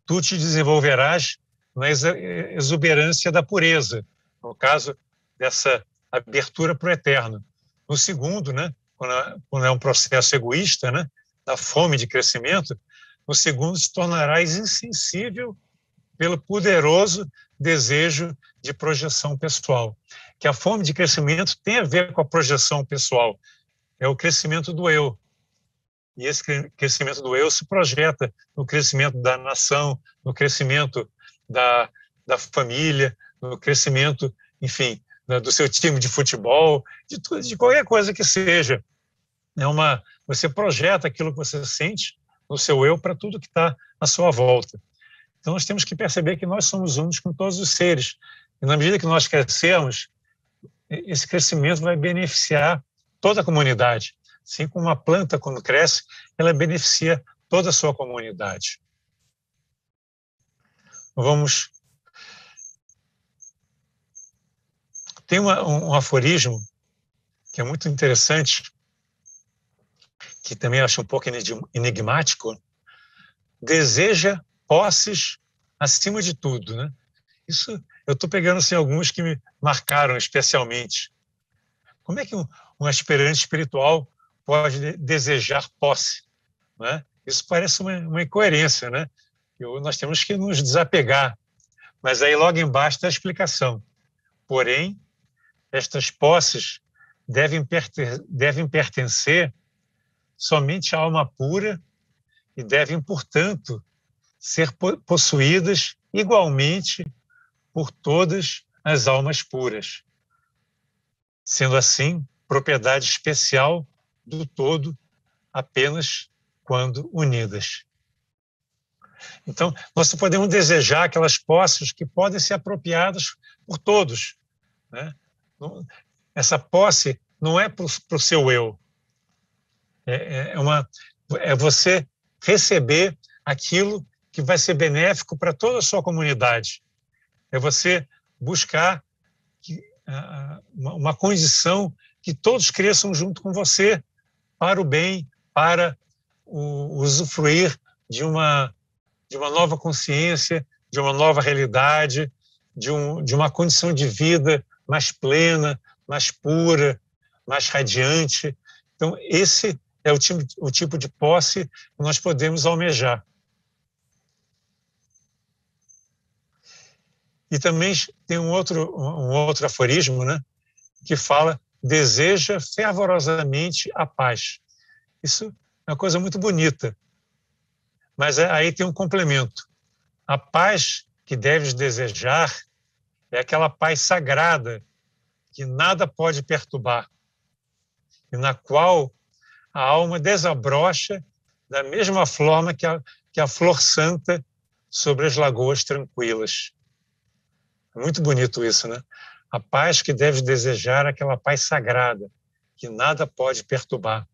tu te desenvolverás na exuberância da pureza, no caso dessa abertura para o eterno. No segundo, né, é, quando é um processo egoísta, né, da fome de crescimento, no segundo se tornarás insensível pelo poderoso desejo de projeção pessoal. Que a fome de crescimento tem a ver com a projeção pessoal, é o crescimento do eu. E esse crescimento do eu se projeta no crescimento da nação, no crescimento da, da família, no crescimento, enfim, do seu time de futebol, de, tudo, de qualquer coisa que seja. É uma, você projeta aquilo que você sente no seu eu para tudo que está à sua volta. Então, nós temos que perceber que nós somos unos com todos os seres. E na medida que nós crescemos, esse crescimento vai beneficiar toda a comunidade. Assim como uma planta, quando cresce, ela beneficia toda a sua comunidade. Vamos. Tem uma, um, um aforismo que é muito interessante, que também acho um pouco enigmático. Deseja posses acima de tudo, né? Isso eu estou pegando assim, alguns que me marcaram especialmente. Como é que um, um aspirante espiritual pode desejar posse. Né? Isso parece uma, uma incoerência, né? Eu, nós temos que nos desapegar. Mas aí logo embaixo está a explicação. Porém, estas posses devem, perter, devem pertencer somente à alma pura e devem, portanto, ser possuídas igualmente por todas as almas puras. Sendo assim, propriedade especial do todo apenas quando unidas. Então, nós podemos desejar aquelas posses que podem ser apropriadas por todos. Né? Essa posse não é para o seu eu. É, é, é, uma, é você receber aquilo que vai ser benéfico para toda a sua comunidade. É você buscar que, uma, uma condição que todos cresçam junto com você para o bem, para o, usufruir de uma, de uma nova consciência, de uma nova realidade, de, um, de uma condição de vida mais plena, mais pura, mais radiante. Então, esse é o, tipo, o tipo de posse que nós podemos almejar. E também tem um outro, um outro aforismo né, que fala deseja fervorosamente a paz. Isso é uma coisa muito bonita. Mas é, aí tem um complemento. A paz que deves desejar é aquela paz sagrada que nada pode perturbar e na qual a alma desabrocha da mesma forma que a, que a flor santa sobre as lagoas tranquilas. É muito bonito isso, né? a paz que deve desejar aquela paz sagrada, que nada pode perturbar.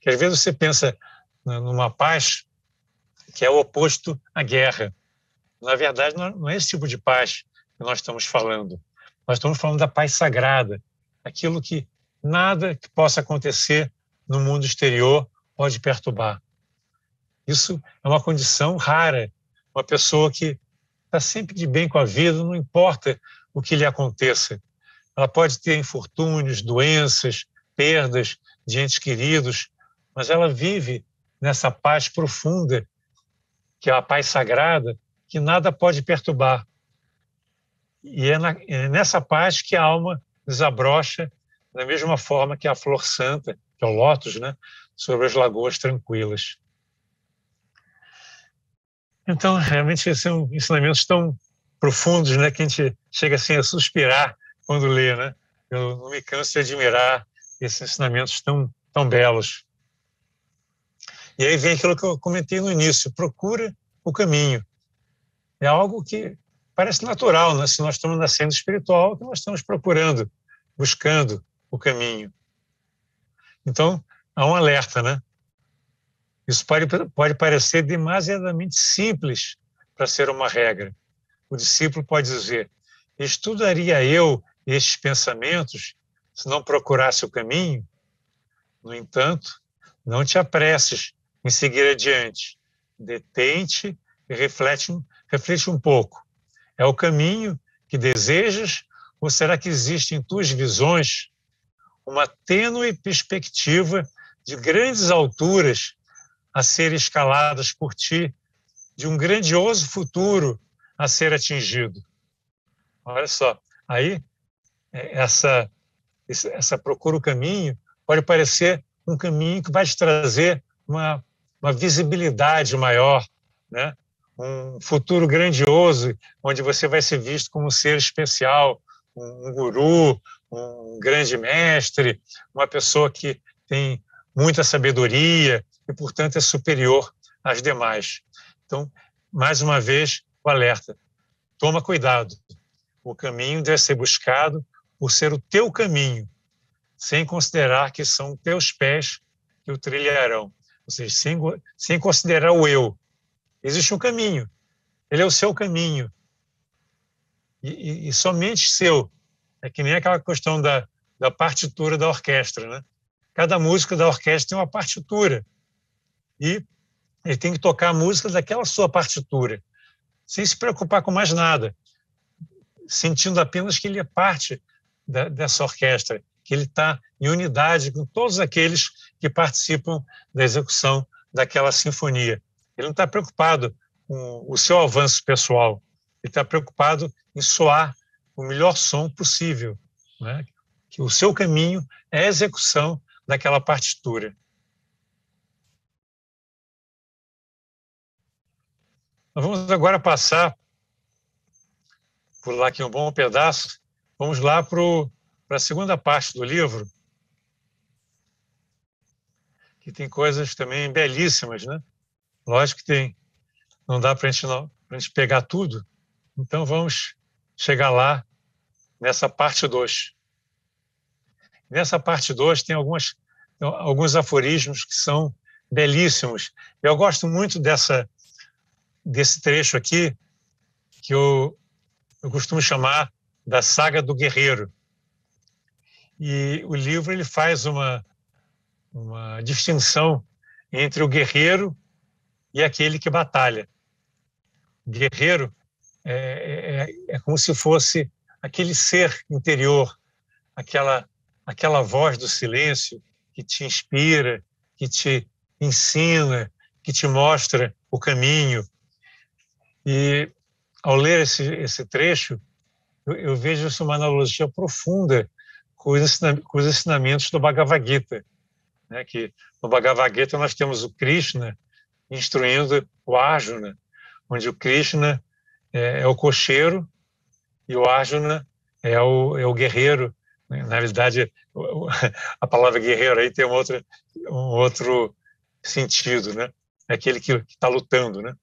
Que às vezes você pensa numa paz que é o oposto à guerra. Na verdade, é, não é esse tipo de paz que nós estamos falando. Nós estamos falando da paz sagrada, aquilo que nada que possa acontecer no mundo exterior pode perturbar. Isso é uma condição rara. Uma pessoa que está sempre de bem com a vida, não importa o que lhe aconteça. Ela pode ter infortúnios, doenças, perdas de entes queridos, mas ela vive nessa paz profunda, que é a paz sagrada, que nada pode perturbar. E é, na, é nessa paz que a alma desabrocha da mesma forma que a flor santa, que é o lótus, né, sobre as lagoas tranquilas. Então, realmente, esses são é ensinamentos tão profundos, né, que a gente chega assim a suspirar quando lê, né? Eu não me canso de admirar esses ensinamentos tão tão belos. E aí vem aquilo que eu comentei no início, procura o caminho. É algo que parece natural, né? se nós estamos nascendo espiritual, que nós estamos procurando, buscando o caminho. Então, há um alerta, né? Isso pode, pode parecer demasiadamente simples para ser uma regra, o discípulo pode dizer: Estudaria eu estes pensamentos se não procurasse o caminho? No entanto, não te apresses em seguir adiante. Detente e reflete, reflete um pouco. É o caminho que desejas ou será que existe em tuas visões uma tênue perspectiva de grandes alturas a ser escaladas por ti, de um grandioso futuro a ser atingido. Olha só, aí é, essa essa procura o caminho pode parecer um caminho que vai te trazer uma, uma visibilidade maior, né? um futuro grandioso, onde você vai ser visto como um ser especial, um guru, um grande mestre, uma pessoa que tem muita sabedoria e, portanto, é superior às demais. Então, mais uma vez, o alerta. Toma cuidado. O caminho deve ser buscado por ser o teu caminho, sem considerar que são teus pés que o trilharão. Ou seja, sem, sem considerar o eu. Existe um caminho. Ele é o seu caminho. E, e, e somente seu. É que nem aquela questão da, da partitura da orquestra, né? Cada músico da orquestra tem uma partitura. E ele tem que tocar a música daquela sua partitura sem se preocupar com mais nada, sentindo apenas que ele é parte da, dessa orquestra, que ele está em unidade com todos aqueles que participam da execução daquela sinfonia. Ele não está preocupado com o seu avanço pessoal, ele está preocupado em soar o melhor som possível, né? que o seu caminho é a execução daquela partitura. Nós vamos agora passar por lá que é um bom pedaço. Vamos lá para a segunda parte do livro, que tem coisas também belíssimas, né? Lógico que tem. Não dá para a gente pegar tudo. Então vamos chegar lá nessa parte 2. Nessa parte 2 tem algumas, alguns aforismos que são belíssimos. Eu gosto muito dessa desse trecho aqui, que eu, eu costumo chamar da saga do guerreiro. E o livro ele faz uma, uma distinção entre o guerreiro e aquele que batalha. O guerreiro é, é, é, é como se fosse aquele ser interior, aquela aquela voz do silêncio que te inspira, que te ensina, que te mostra o caminho, e ao ler esse, esse trecho, eu, eu vejo isso assim uma analogia profunda com os, ensinamentos, com os ensinamentos do Bhagavad Gita, né? que no Bhagavad Gita nós temos o Krishna instruindo o Arjuna, onde o Krishna é, é o cocheiro e o Arjuna é o, é o guerreiro. Né? Na realidade, [LAUGHS] a palavra guerreiro aí tem um outro, um outro sentido, né? É aquele que está lutando, né?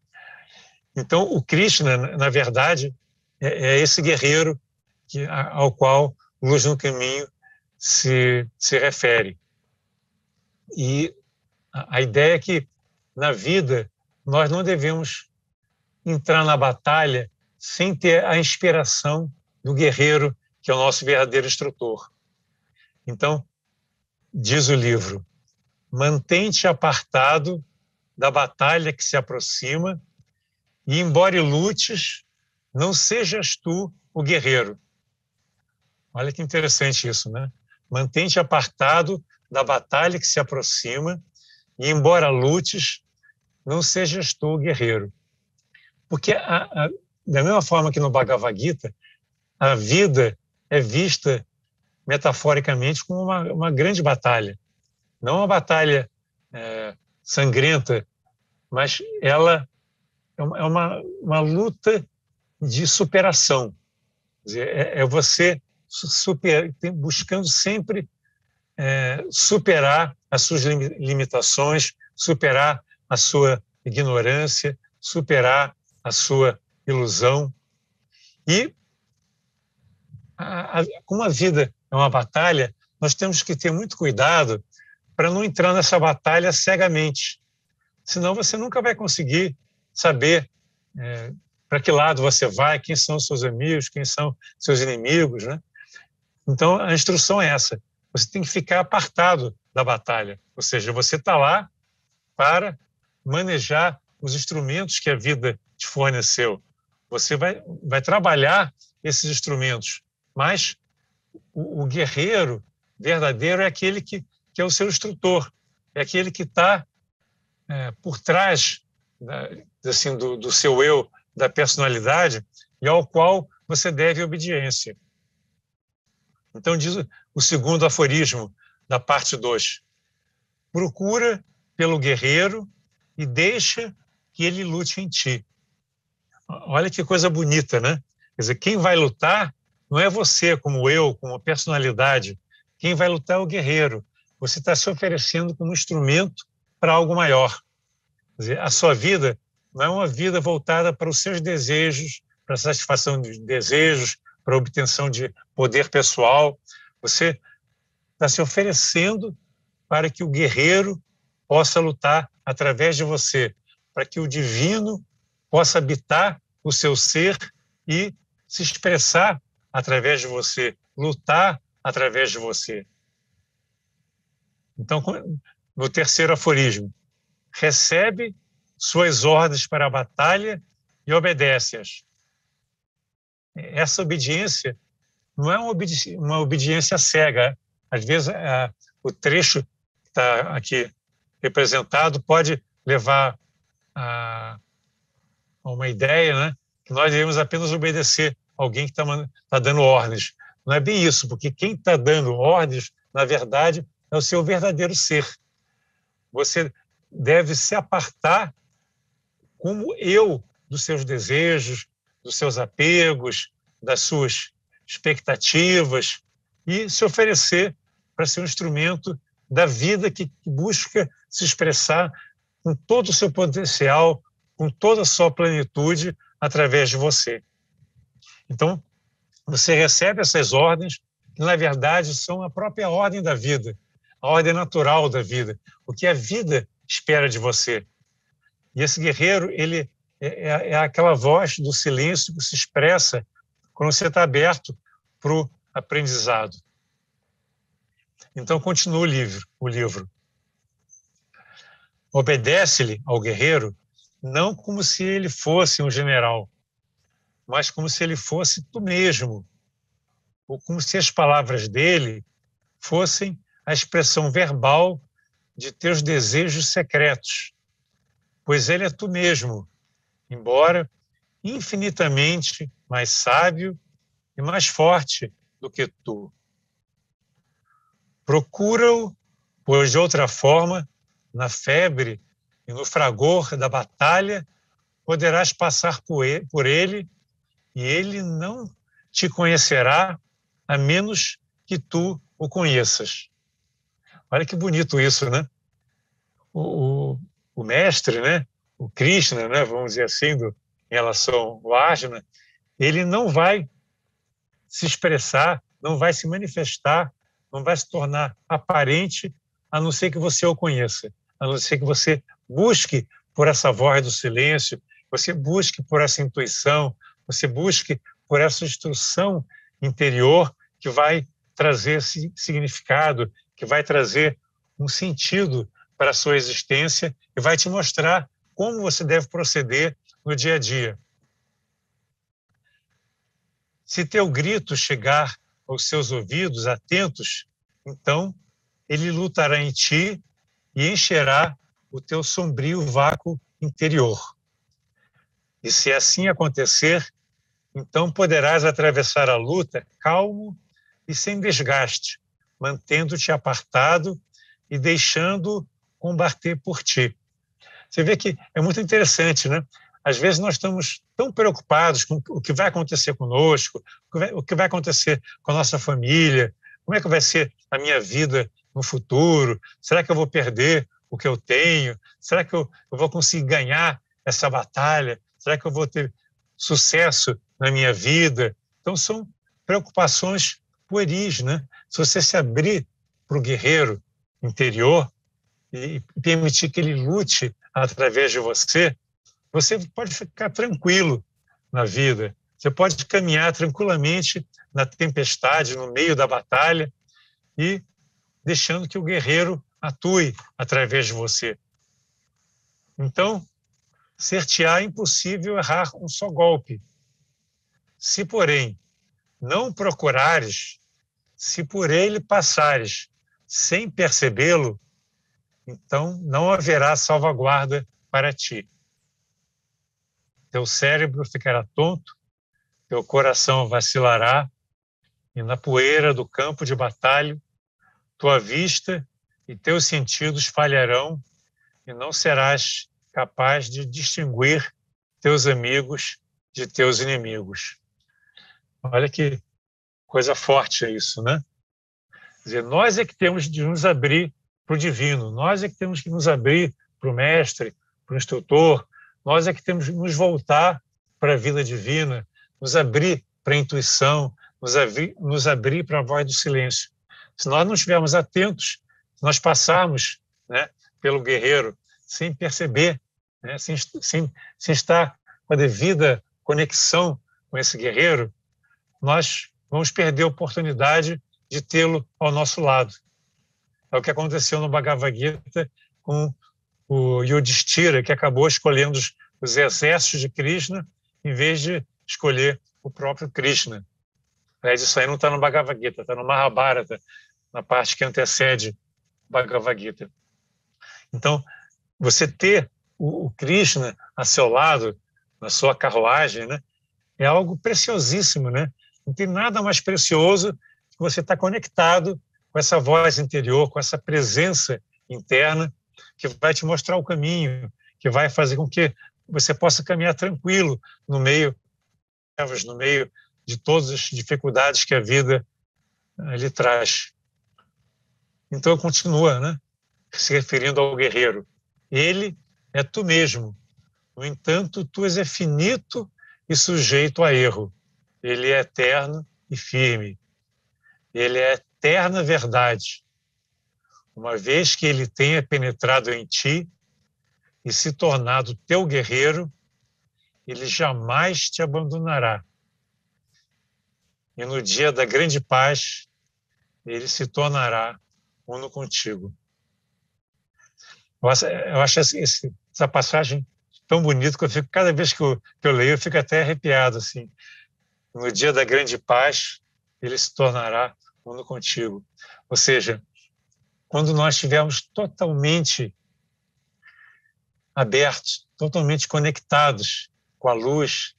Então, o Krishna, né, na verdade, é, é esse guerreiro que, ao qual Luz no Caminho se, se refere. E a, a ideia é que, na vida, nós não devemos entrar na batalha sem ter a inspiração do guerreiro, que é o nosso verdadeiro instrutor. Então, diz o livro, mantente apartado da batalha que se aproxima e embora lutes, não sejas tu o guerreiro. Olha que interessante isso, né? Mantente apartado da batalha que se aproxima, e embora lutes, não sejas tu o guerreiro. Porque, a, a, da mesma forma que no Bhagavad Gita, a vida é vista metaforicamente como uma, uma grande batalha. Não uma batalha é, sangrenta, mas ela é, é uma, uma luta de superação. Dizer, é, é, você super, buscando sempre é, superar as suas limitações, superar a sua ignorância, superar a sua ilusão. E, a, a, como a vida é uma batalha, nós temos que ter muito cuidado para não entrar nessa batalha cegamente. Senão você nunca vai conseguir saber é, para que lado você vai, quem são seus amigos, quem são seus inimigos, né? Então a instrução é essa: você tem que ficar apartado da batalha, ou seja, você está lá para manejar os instrumentos que a vida te forneceu. Você vai, vai trabalhar esses instrumentos, mas o, o guerreiro verdadeiro é aquele que, que é o seu instrutor, é aquele que está é, por trás, assim, do, do seu eu, da personalidade, e ao qual você deve obediência. Então, diz o segundo aforismo, da parte 2. Procura pelo guerreiro e deixa que ele lute em ti. Olha que coisa bonita, né? Quer dizer, quem vai lutar não é você, como eu, como personalidade. Quem vai lutar é o guerreiro. Você está se oferecendo como instrumento para algo maior. Quer dizer, a sua vida não é uma vida voltada para os seus desejos, para a satisfação de desejos, para a obtenção de poder pessoal. Você está se oferecendo para que o guerreiro possa lutar através de você, para que o divino possa habitar o seu ser e se expressar através de você, lutar através de você. Então, no terceiro aforismo, recebe suas ordens para a batalha e obedece-as. Essa obediência não é uma, obedi uma obediência cega. Às vezes, a, é, o trecho que está aqui representado pode levar a, a uma ideia né, que nós devemos apenas obedecer alguém que está tá dando ordens. Não é bem isso, porque quem está dando ordens, na verdade, é o seu verdadeiro ser. Você deve se apartar como eu dos seus desejos, dos seus apegos, das suas expectativas e se oferecer para ser um instrumento da vida que busca se expressar com todo o seu potencial, com toda a sua plenitude através de você. Então, você recebe essas ordens, que na verdade são a própria ordem da vida, a ordem natural da vida, o que a vida espera de você. E esse guerreiro, ele é, é, é aquela voz do silêncio que se expressa quando você está aberto para o aprendizado. Então, continua o livro. O livro. Obedece-lhe ao guerreiro, não como se ele fosse um general, mas como se ele fosse tu mesmo, ou como se as palavras dele fossem a expressão verbal de teus desejos secretos, pois ele é tu mesmo, embora infinitamente mais sábio e mais forte do que tu. Procura-o, pois de outra forma, na febre e no fragor da batalha, poderás passar por ele e ele não te conhecerá a menos que tu o conheças. Olha que bonito isso, né? O, o, o mestre, né, o Krishna, né, vamos dizer assim, do, em relação ao Arjuna, ele não vai se expressar, não vai se manifestar, não vai se tornar aparente, a não ser que você o conheça, a não ser que você busque por essa voz do silêncio, você busque por essa intuição, você busque por essa instrução interior que vai trazer esse significado, que vai trazer um sentido para a sua existência e vai te mostrar como você deve proceder no dia a dia. Se teu grito chegar aos seus ouvidos atentos, então ele lutará em ti e encherá o teu sombrio vácuo interior. E se assim acontecer, então poderás atravessar a luta calmo e sem desgaste, mantendo-te apartado e deixando combater por ti. Você vê que é muito interessante, né? Às vezes nós estamos tão preocupados com o que vai acontecer conosco, o que vai acontecer com a nossa família, como é que vai ser a minha vida no futuro, será que eu vou perder o que eu tenho, será que eu, vou conseguir ganhar essa batalha, será que eu vou ter sucesso na minha vida? Então são preocupações pueris, né? Se você se abrir para o guerreiro interior, e permitir que ele lute através de você, você pode ficar tranquilo na vida. Você pode caminhar tranquilamente na tempestade, no meio da batalha e deixando que o guerreiro atue através de você. Então, certear é impossível errar um só golpe. Se, porém, não procurares, se por ele passares sem percebê-lo, então, não haverá salvaguarda para ti. Teu cérebro ficará tonto, teu coração vacilará, e na poeira do campo de batalha, tua vista e teus sentidos falharão, e não serás capaz de distinguir teus amigos de teus inimigos. Olha que coisa forte é isso, né? Quer dizer, nós é que temos de nos abrir para o divino. Nós é que temos que nos abrir para o mestre, para o instrutor, nós é que temos que nos voltar para a vida divina, nos abrir para a intuição, nos, abrir, nos abrir para a voz do silêncio. Se nós não estivermos atentos, nós passarmos né, pelo guerreiro sem perceber, né, sem, sem, sem estar com a devida conexão com esse guerreiro, nós vamos perder a oportunidade de tê-lo ao nosso lado. É o que aconteceu no Bhagavad Gita com o Yudhishthira, que acabou escolhendo os, exércitos de Krishna em vez de escolher o próprio Krishna. Aliás, isso aí não está no Bhagavad Gita, está no Mahabharata, na parte que antecede Bhagavad Gita. Então, você ter o, o Krishna a seu lado, na sua carruagem, né, é algo preciosíssimo, né? Não tem nada mais precioso que você estar tá conectado com essa voz interior, com essa presença interna que vai te mostrar o caminho, que vai fazer com que você possa caminhar tranquilo no meio no meio de todas as dificuldades que a vida eh, lhe traz. Então continua, né? Se referindo ao guerreiro. Ele é tu mesmo. No entanto, tu és finito e sujeito a erro. Ele é eterno e firme. Ele é eterna verdade, uma vez que ele tenha penetrado em ti e se tornado teu guerreiro, ele jamais te abandonará. E no dia da grande paz, ele se tornará uno contigo. Eu acho essa passagem tão bonita que eu fico, cada vez que eu, que eu leio, eu fico até arrepiado. Assim. No dia da grande paz, ele se tornará mundo contigo. Ou seja, quando nós estivermos totalmente abertos, totalmente conectados com a luz,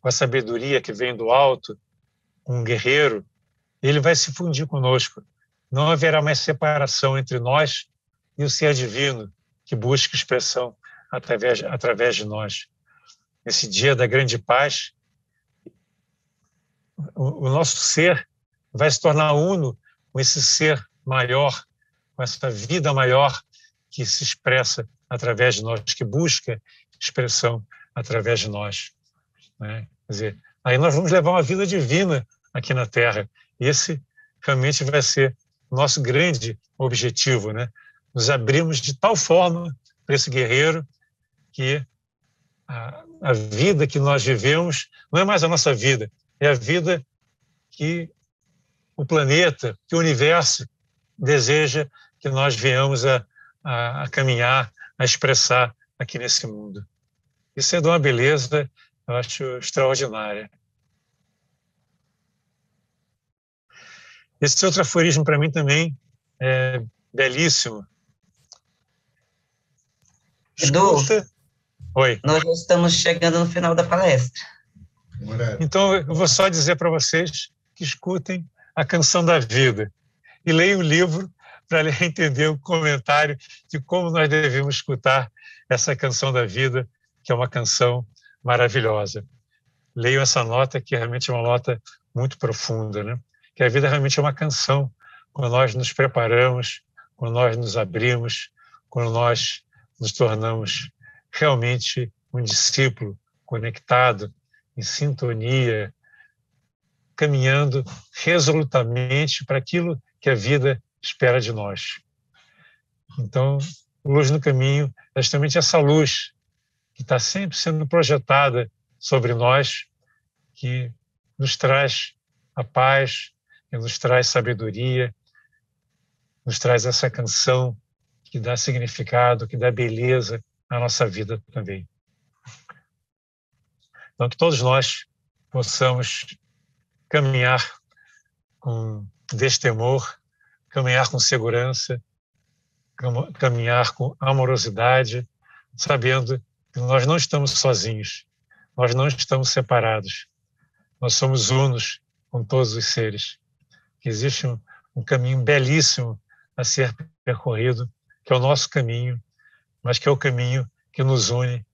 com a sabedoria que vem do alto, com um guerreiro, ele vai se fundir conosco. Não haverá mais separação entre nós e o ser divino que busca expressão através, através de nós. Nesse dia da grande paz, o, o nosso ser vai se tornar uno com esse ser maior, com essa vida maior que se expressa através de nós, que busca expressão através de nós. Né? Quer dizer, aí nós vamos levar uma vida divina aqui na Terra. Esse realmente vai ser nosso grande objetivo, né? Nos abrimos de tal forma para esse guerreiro que a, a vida que nós vivemos não é mais a nossa vida, é a vida que o planeta, que o universo deseja que nós venhamos a, a, a caminhar, a expressar aqui nesse mundo. Isso é de uma beleza, eu acho, extraordinária. Esse outro aforismo, para mim, também é belíssimo. Edu, Oi. nós já estamos chegando no final da palestra. Então, eu vou só dizer para vocês que escutem a Canção da Vida, e leia o livro para [LAUGHS] entender o comentário de como nós devemos escutar essa Canção da Vida, que é uma canção maravilhosa. Leiam essa nota, que realmente é uma nota muito profunda, né? que a vida realmente é uma canção, quando nós nos preparamos, quando nós nos abrimos, quando nós nos tornamos realmente um discípulo conectado, em sintonia caminhando resolutamente para aquilo que a vida espera de nós. Então, Luz no Caminho é justamente essa luz que está sempre sendo projetada sobre nós, que nos traz a paz, que nos traz sabedoria, nos traz essa canção que dá significado, que dá beleza à nossa vida também. Então, que todos nós possamos caminhar com destemor, caminhar com segurança, caminhar com amorosidade, sabendo que nós não estamos sozinhos, nós não estamos separados, nós somos unos com todos os seres. existe um, um caminho belíssimo a ser percorrido, que é o nosso caminho, mas que é o caminho que nos une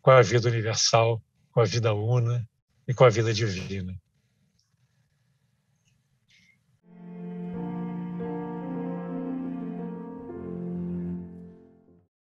com a vida universal, com a vida una e com a vida divina.